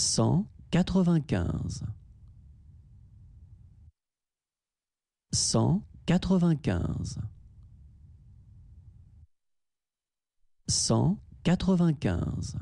cent quatre-vingt-quinze. Cent quatre-vingt-quinze. Cent quatre-vingt-quinze.